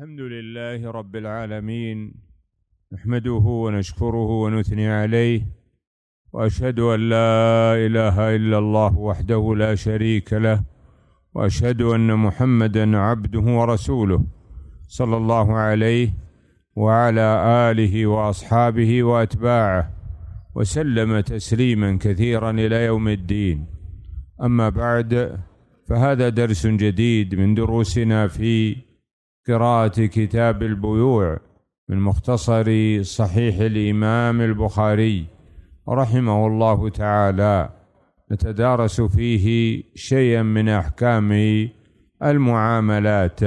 الحمد لله رب العالمين نحمده ونشكره ونثني عليه واشهد ان لا اله الا الله وحده لا شريك له واشهد ان محمدا عبده ورسوله صلى الله عليه وعلى اله واصحابه واتباعه وسلم تسليما كثيرا الى يوم الدين اما بعد فهذا درس جديد من دروسنا في قراءة كتاب البيوع من مختصر صحيح الإمام البخاري رحمه الله تعالى نتدارس فيه شيئا من أحكام المعاملات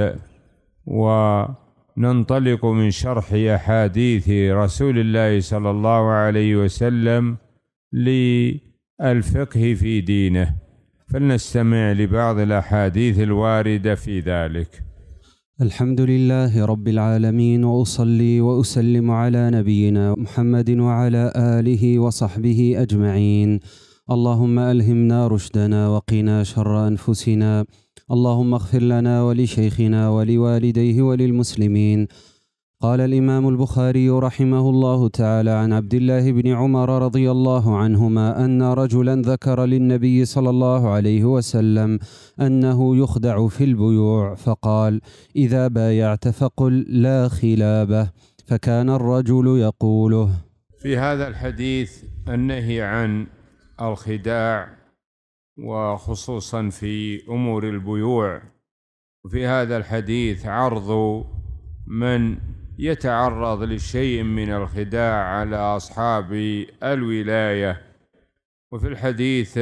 وننطلق من شرح أحاديث رسول الله صلى الله عليه وسلم للفقه في دينه فلنستمع لبعض الأحاديث الواردة في ذلك الحمد لله رب العالمين واصلي واسلم على نبينا محمد وعلى اله وصحبه اجمعين اللهم الهمنا رشدنا وقنا شر انفسنا اللهم اغفر لنا ولشيخنا ولوالديه وللمسلمين قال الإمام البخاري رحمه الله تعالى عن عبد الله بن عمر رضي الله عنهما أن رجلا ذكر للنبي صلى الله عليه وسلم أنه يخدع في البيوع فقال إذا بايعت فقل لا خلابة فكان الرجل يقوله في هذا الحديث النهي عن الخداع وخصوصا في أمور البيوع وفي هذا الحديث عرض من يتعرض لشيء من الخداع على أصحاب الولاية وفي الحديث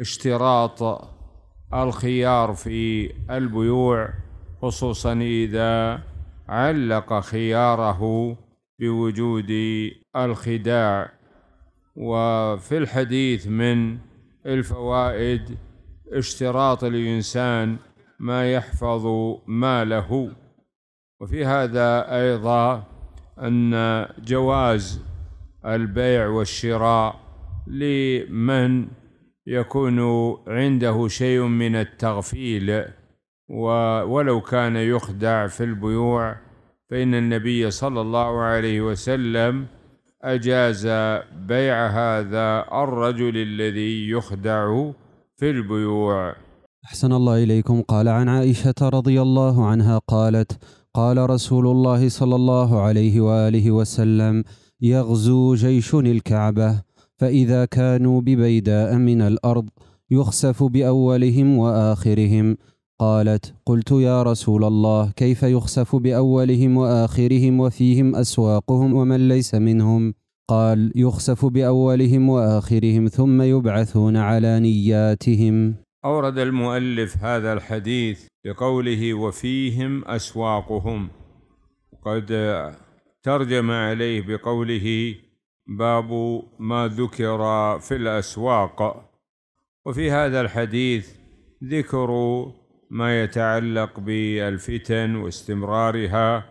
اشتراط الخيار في البيوع خصوصا إذا علق خياره بوجود الخداع وفي الحديث من الفوائد اشتراط الإنسان ما يحفظ ماله وفي هذا أيضا أن جواز البيع والشراء لمن يكون عنده شيء من التغفيل ولو كان يخدع في البيوع فإن النبي صلى الله عليه وسلم أجاز بيع هذا الرجل الذي يخدع في البيوع أحسن الله إليكم قال عن عائشة رضي الله عنها قالت قال رسول الله صلى الله عليه واله وسلم يغزو جيش الكعبه فاذا كانوا ببيداء من الارض يخسف باولهم واخرهم قالت قلت يا رسول الله كيف يخسف باولهم واخرهم وفيهم اسواقهم ومن ليس منهم قال يخسف باولهم واخرهم ثم يبعثون على نياتهم اورد المؤلف هذا الحديث بقوله وفيهم أسواقهم قد ترجم عليه بقوله باب ما ذكر في الأسواق وفي هذا الحديث ذكر ما يتعلق بالفتن واستمرارها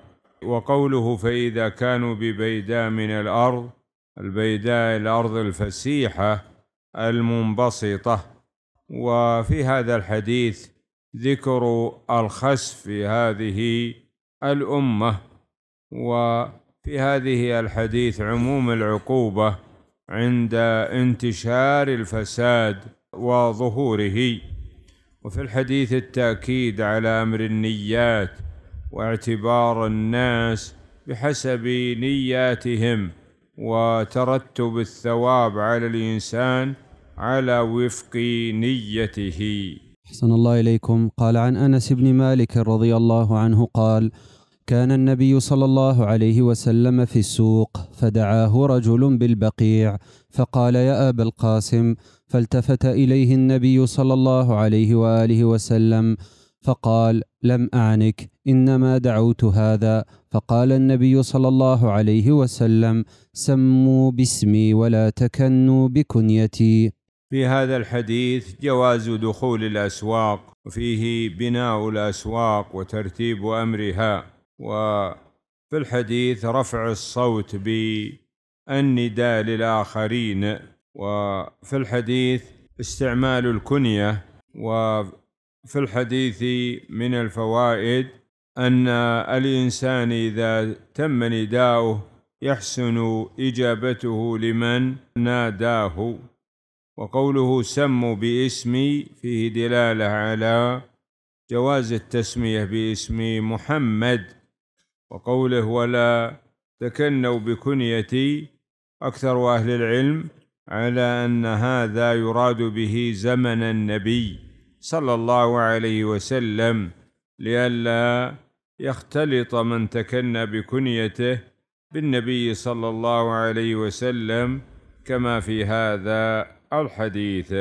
وقوله فإذا كانوا ببيداء من الأرض البيداء الأرض الفسيحة المنبسطة وفي هذا الحديث ذكر الخسف في هذه الأمة وفي هذه الحديث عموم العقوبة عند انتشار الفساد وظهوره وفي الحديث التأكيد على أمر النيات واعتبار الناس بحسب نياتهم وترتب الثواب على الإنسان على وفق نيته أحسن الله إليكم قال عن أنس بن مالك رضي الله عنه قال كان النبي صلى الله عليه وسلم في السوق فدعاه رجل بالبقيع فقال يا أبا القاسم فالتفت إليه النبي صلى الله عليه وآله وسلم فقال لم أعنك إنما دعوت هذا فقال النبي صلى الله عليه وسلم سموا باسمي ولا تكنوا بكنيتي في هذا الحديث جواز دخول الاسواق وفيه بناء الاسواق وترتيب امرها وفي الحديث رفع الصوت بالنداء للاخرين وفي الحديث استعمال الكنيه وفي الحديث من الفوائد ان الانسان اذا تم نداؤه يحسن اجابته لمن ناداه وقوله سموا باسمي فيه دلاله على جواز التسميه باسم محمد وقوله ولا تكنوا بكنيتي اكثر اهل العلم على ان هذا يراد به زمن النبي صلى الله عليه وسلم لئلا يختلط من تكنى بكنيته بالنبي صلى الله عليه وسلم كما في هذا الحديث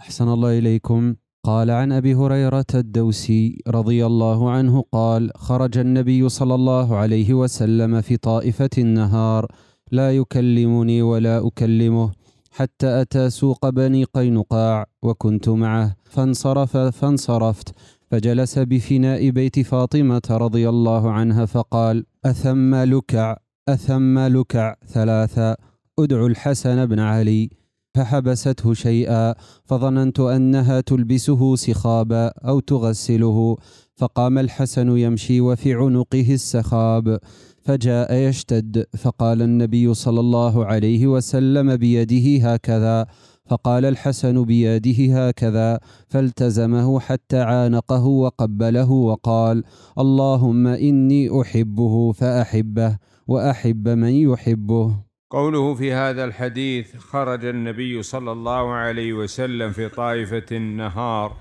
أحسن الله إليكم قال عن أبي هريرة الدوسي رضي الله عنه قال خرج النبي صلى الله عليه وسلم في طائفة النهار لا يكلمني ولا أكلمه حتى أتى سوق بني قينقاع وكنت معه فانصرف فانصرفت فجلس بفناء بيت فاطمة رضي الله عنها فقال أثم لكع أثم لكع ثلاثة أدعو الحسن بن علي فحبسته شيئا فظننت انها تلبسه سخابا او تغسله فقام الحسن يمشي وفي عنقه السخاب فجاء يشتد فقال النبي صلى الله عليه وسلم بيده هكذا فقال الحسن بيده هكذا فالتزمه حتى عانقه وقبله وقال اللهم اني احبه فاحبه واحب من يحبه قوله في هذا الحديث خرج النبي صلى الله عليه وسلم في طائفة النهار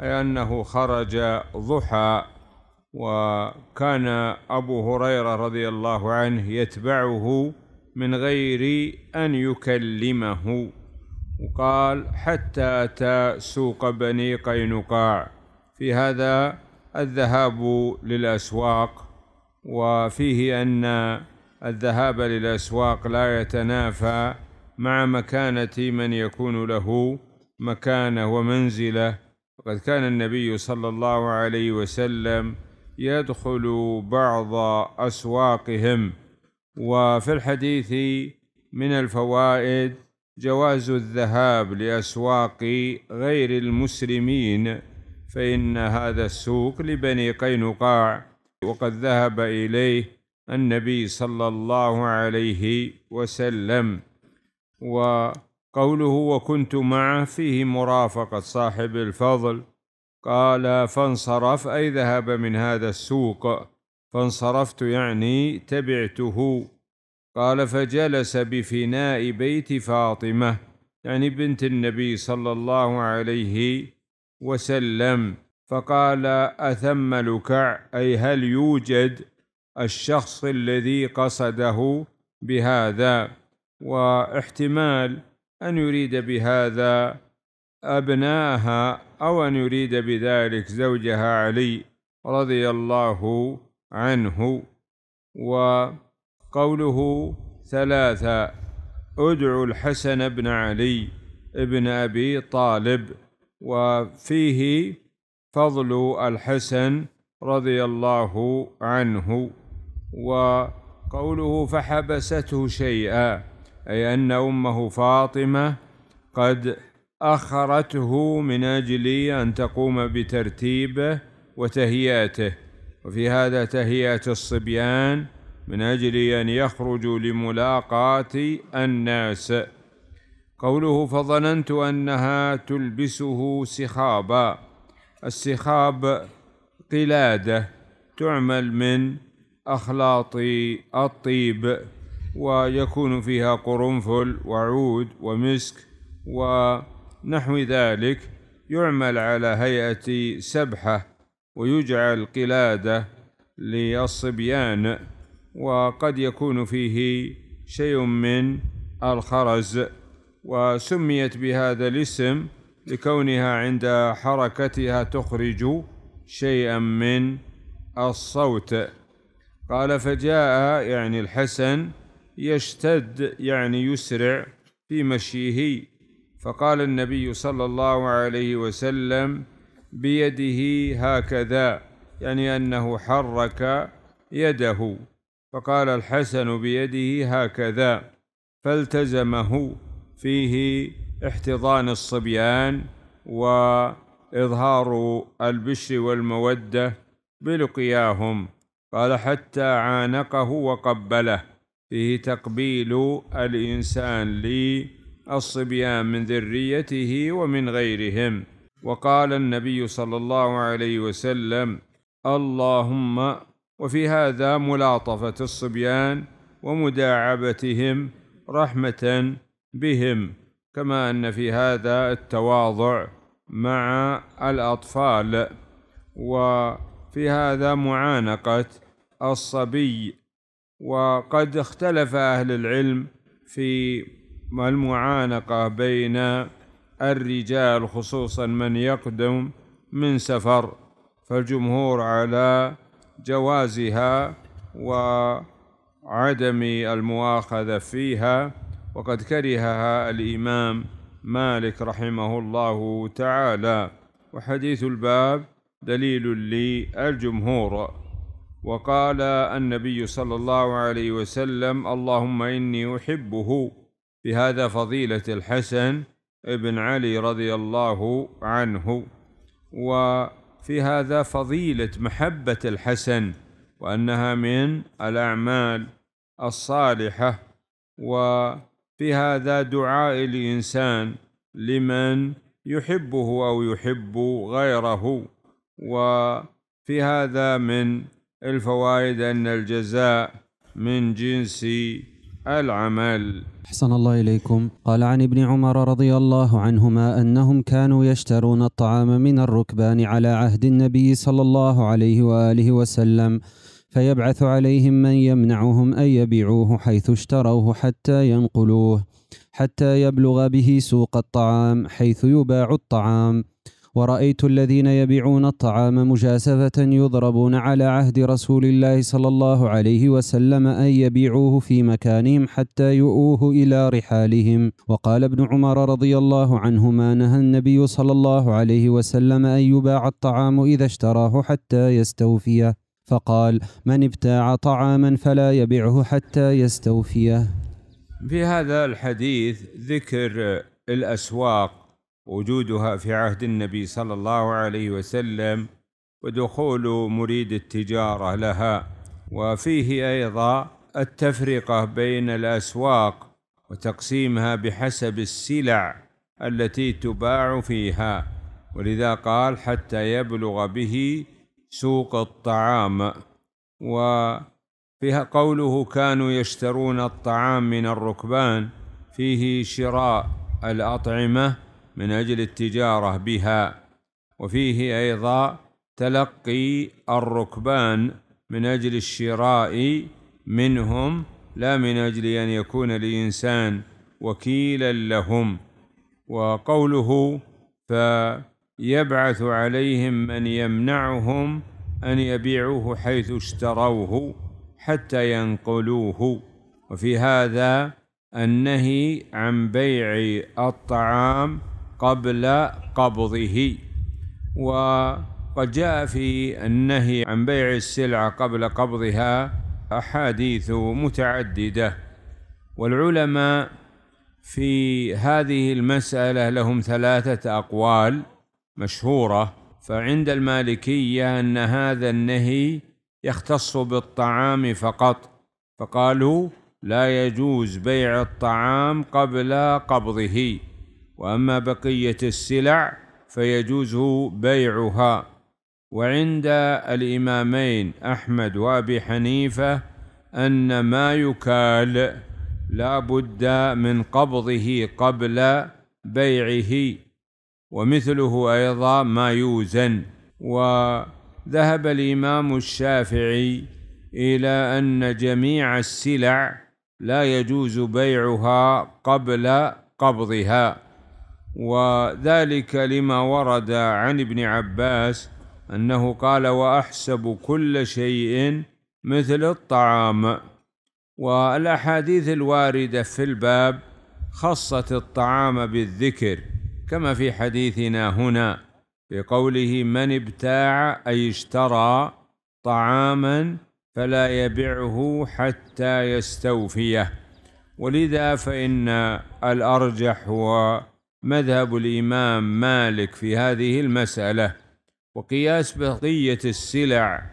أي أنه خرج ضحى وكان أبو هريرة رضي الله عنه يتبعه من غير أن يكلمه وقال حتى أتى سوق بني قينقاع في هذا الذهاب للأسواق وفيه أن الذهاب للأسواق لا يتنافى مع مكانة من يكون له مكانه ومنزله وقد كان النبي صلى الله عليه وسلم يدخل بعض أسواقهم وفي الحديث من الفوائد جواز الذهاب لأسواق غير المسلمين فإن هذا السوق لبني قينقاع وقد ذهب إليه النبي صلى الله عليه وسلم وقوله وكنت معه فيه مرافقة صاحب الفضل قال فانصرف أي ذهب من هذا السوق فانصرفت يعني تبعته قال فجلس بفناء بيت فاطمة يعني بنت النبي صلى الله عليه وسلم فقال أثم لكع أي هل يوجد الشخص الذي قصده بهذا واحتمال أن يريد بهذا أبناءها أو أن يريد بذلك زوجها علي رضي الله عنه وقوله ثلاثة ادعوا الحسن بن علي بن أبي طالب وفيه فضل الحسن رضي الله عنه وقوله فحبسته شيئا أي أن أمه فاطمة قد أخرته من أجل أن تقوم بترتيبه وتهيئته وفي هذا تهيئة الصبيان من أجل أن يخرجوا لملاقاة الناس قوله فظننت أنها تلبسه سخابا السخاب قلاده تعمل من أخلاط الطيب ويكون فيها قرنفل وعود ومسك ونحو ذلك يعمل على هيئة سبحة ويجعل قلادة للصبيان وقد يكون فيه شيء من الخرز وسميت بهذا الاسم لكونها عند حركتها تخرج شيئا من الصوت قال فجاء يعني الحسن يشتد يعني يسرع في مشيه فقال النبي صلى الله عليه وسلم بيده هكذا يعني انه حرك يده فقال الحسن بيده هكذا فالتزمه فيه احتضان الصبيان واظهار البشر والموده بلقياهم قال حتى عانقه وقبله فيه تقبيل الإنسان للصبيان من ذريته ومن غيرهم وقال النبي صلى الله عليه وسلم اللهم وفي هذا ملاطفة الصبيان ومداعبتهم رحمة بهم كما أن في هذا التواضع مع الأطفال وفي هذا معانقة الصبي وقد اختلف أهل العلم في المعانقة بين الرجال خصوصا من يقدم من سفر فالجمهور على جوازها وعدم المؤاخذة فيها وقد كرهها الإمام مالك رحمه الله تعالى وحديث الباب دليل للجمهور وقال النبي صلى الله عليه وسلم اللهم إني أحبه بهذا فضيلة الحسن بن علي رضي الله عنه وفي هذا فضيلة محبة الحسن وأنها من الأعمال الصالحة وفي هذا دعاء الإنسان لمن يحبه أو يحب غيره وفي هذا من الفوائد أن الجزاء من جنس العمل أحسن الله إليكم قال عن ابن عمر رضي الله عنهما أنهم كانوا يشترون الطعام من الركبان على عهد النبي صلى الله عليه وآله وسلم فيبعث عليهم من يمنعهم أن يبيعوه حيث اشتروه حتى ينقلوه حتى يبلغ به سوق الطعام حيث يباع الطعام ورأيت الذين يبيعون الطعام مجاسفة يضربون على عهد رسول الله صلى الله عليه وسلم أن يبيعوه في مكانهم حتى يؤوه إلى رحالهم وقال ابن عمر رضي الله عنهما نهى النبي صلى الله عليه وسلم أن يباع الطعام إذا اشتراه حتى يستوفيه فقال من ابتاع طعاما فلا يبعه حتى يستوفيه في هذا الحديث ذكر الأسواق وجودها في عهد النبي صلى الله عليه وسلم ودخول مريد التجارة لها وفيه أيضا التفرقة بين الأسواق وتقسيمها بحسب السلع التي تباع فيها ولذا قال حتى يبلغ به سوق الطعام وفيها قوله كانوا يشترون الطعام من الركبان فيه شراء الأطعمة من أجل التجارة بها وفيه أيضا تلقي الركبان من أجل الشراء منهم لا من أجل أن يكون الإنسان وكيلا لهم وقوله فيبعث عليهم من يمنعهم أن يبيعوه حيث اشتروه حتى ينقلوه وفي هذا النهي عن بيع الطعام قبل قبضه وقد جاء في النهي عن بيع السلعة قبل قبضها أحاديث متعددة والعلماء في هذه المسألة لهم ثلاثة أقوال مشهورة فعند المالكية أن هذا النهي يختص بالطعام فقط فقالوا لا يجوز بيع الطعام قبل قبضه واما بقيه السلع فيجوز بيعها وعند الامامين احمد وابي حنيفه ان ما يكال لا بد من قبضه قبل بيعه ومثله ايضا ما يوزن وذهب الامام الشافعي الى ان جميع السلع لا يجوز بيعها قبل قبضها وذلك لما ورد عن ابن عباس انه قال واحسب كل شيء مثل الطعام والاحاديث الوارده في الباب خصت الطعام بالذكر كما في حديثنا هنا بقوله من ابتاع اي اشترى طعاما فلا يبعه حتى يستوفيه ولذا فان الارجح هو مذهب الإمام مالك في هذه المسألة وقياس بقية السلع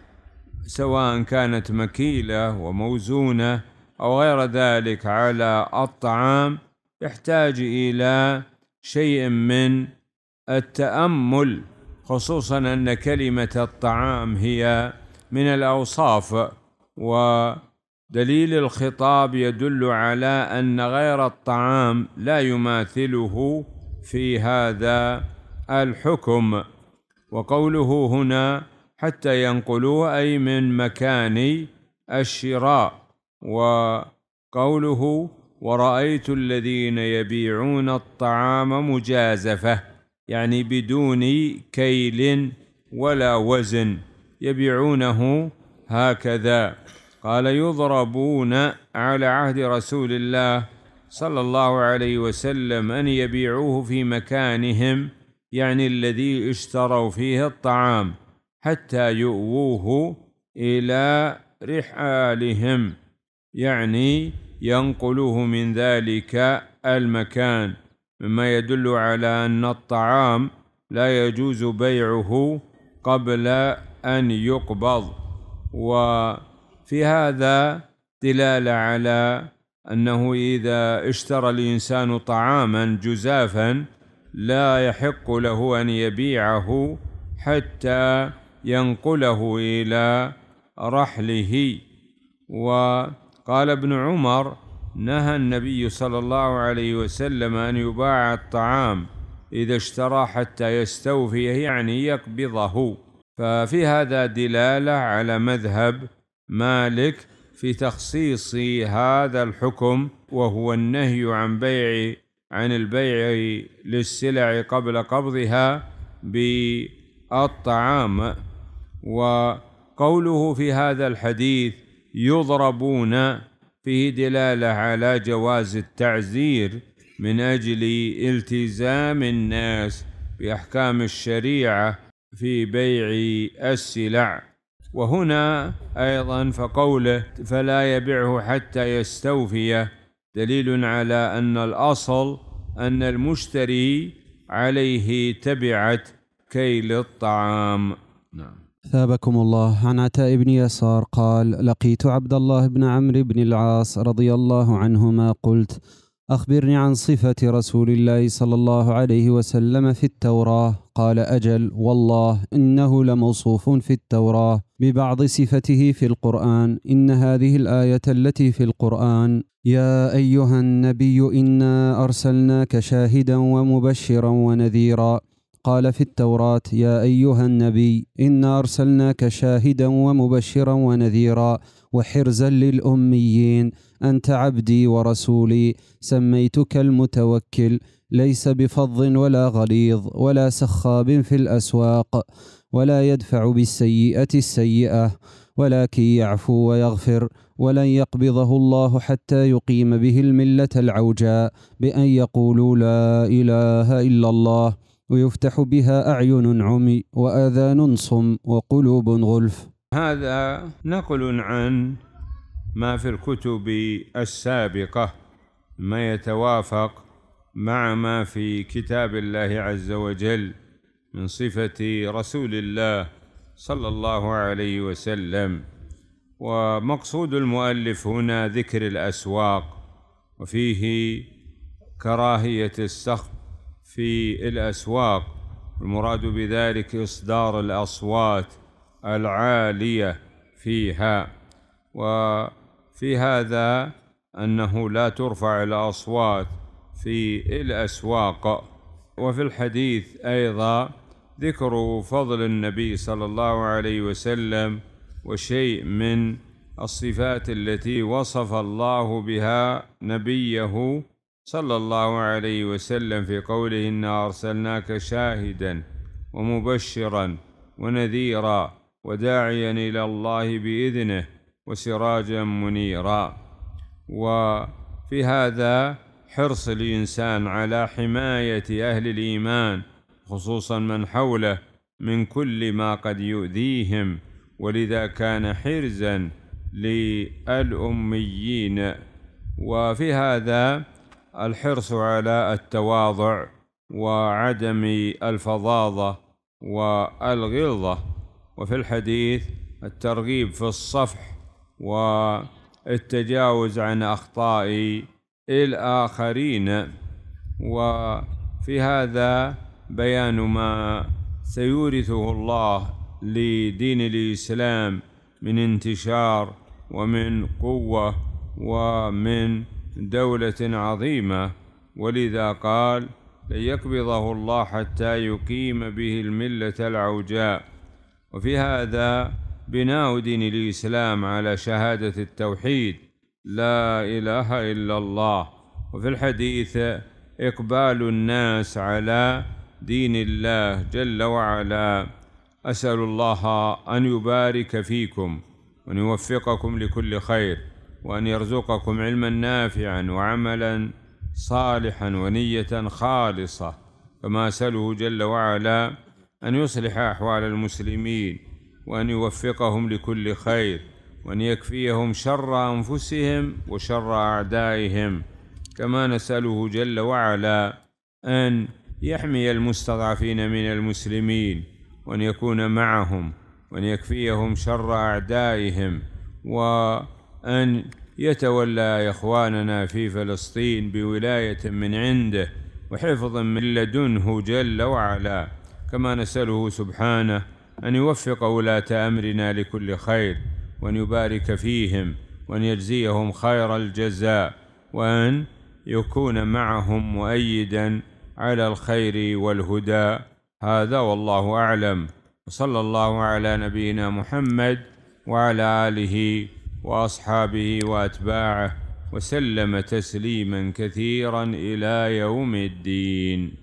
سواء كانت مكيلة وموزونة أو غير ذلك على الطعام يحتاج إلى شيء من التأمل خصوصا أن كلمة الطعام هي من الأوصاف ودليل الخطاب يدل على أن غير الطعام لا يماثله في هذا الحكم وقوله هنا حتى ينقلوا أي من مكان الشراء وقوله ورأيت الذين يبيعون الطعام مجازفة يعني بدون كيل ولا وزن يبيعونه هكذا قال يضربون على عهد رسول الله صلى الله عليه وسلم أن يبيعوه في مكانهم يعني الذي اشتروا فيه الطعام حتى يؤووه إلى رحالهم يعني ينقلوه من ذلك المكان مما يدل على أن الطعام لا يجوز بيعه قبل أن يقبض وفي هذا دلالة على أنه إذا اشترى الإنسان طعاما جزافا لا يحق له أن يبيعه حتى ينقله إلى رحله وقال ابن عمر نهى النبي صلى الله عليه وسلم أن يباع الطعام إذا اشترى حتى يستوفيه يعني يقبضه ففي هذا دلالة على مذهب مالك في تخصيص هذا الحكم وهو النهي عن بيع عن البيع للسلع قبل قبضها بالطعام وقوله في هذا الحديث يضربون فيه دلاله على جواز التعزير من اجل التزام الناس باحكام الشريعه في بيع السلع وهنا أيضا فقوله فلا يبعه حتى يستوفي دليل على أن الأصل أن المشتري عليه تبعة كيل الطعام نعم ثابكم الله عن عتاء بن يسار قال لقيت عبد الله بن عمرو بن العاص رضي الله عنهما قلت أخبرني عن صفة رسول الله صلى الله عليه وسلم في التوراة قال أجل والله إنه لموصوف في التوراة ببعض صفته في القرآن إن هذه الآية التي في القرآن يا أيها النبي إنا أرسلناك شاهدا ومبشرا ونذيرا قال في التوراة يا أيها النبي إنا أرسلناك شاهدا ومبشرا ونذيرا وحرزا للأميين أنت عبدي ورسولي سميتك المتوكل ليس بفظ ولا غليظ ولا سخاب في الاسواق ولا يدفع بالسيئه السيئه ولكن يعفو ويغفر ولن يقبضه الله حتى يقيم به المله العوجاء بان يقولوا لا اله الا الله ويفتح بها اعين عمي واذان صم وقلوب غلف هذا نقل عن ما في الكتب السابقه ما يتوافق مع ما في كتاب الله عز وجل من صفة رسول الله صلى الله عليه وسلم ومقصود المؤلف هنا ذكر الأسواق وفيه كراهية السخط في الأسواق المراد بذلك إصدار الأصوات العالية فيها وفي هذا أنه لا ترفع الأصوات في الأسواق وفي الحديث أيضا ذكر فضل النبي صلى الله عليه وسلم وشيء من الصفات التي وصف الله بها نبيه صلى الله عليه وسلم في قوله إنا أرسلناك شاهدا ومبشرا ونذيرا وداعيا إلى الله بإذنه وسراجا منيرا وفي هذا حرص الإنسان على حماية أهل الإيمان خصوصا من حوله من كل ما قد يؤذيهم ولذا كان حرزا للأميين وفي هذا الحرص على التواضع وعدم الفظاظة والغلظة وفي الحديث الترغيب في الصفح والتجاوز عن أخطاء الآخرين وفي هذا بيان ما سيورثه الله لدين الإسلام من انتشار ومن قوة ومن دولة عظيمة ولذا قال ليقبضه الله حتى يقيم به الملة العوجاء وفي هذا بناء دين الإسلام على شهادة التوحيد لا إله إلا الله وفي الحديث إقبال الناس على دين الله جل وعلا أسأل الله أن يبارك فيكم وأن يوفقكم لكل خير وأن يرزقكم علما نافعا وعملا صالحا ونية خالصة كما أسأله جل وعلا أن يصلح أحوال المسلمين وأن يوفقهم لكل خير وأن يكفيهم شر أنفسهم وشر أعدائهم كما نسأله جل وعلا أن يحمي المستضعفين من المسلمين وأن يكون معهم وأن يكفيهم شر أعدائهم وأن يتولى إخواننا في فلسطين بولاية من عنده وحفظ من لدنه جل وعلا كما نسأله سبحانه أن يوفق ولاة أمرنا لكل خير وأن يبارك فيهم وأن يجزيهم خير الجزاء وأن يكون معهم مؤيدا على الخير والهدى هذا والله أعلم وصلى الله على نبينا محمد وعلى آله وأصحابه وأتباعه وسلم تسليما كثيرا إلى يوم الدين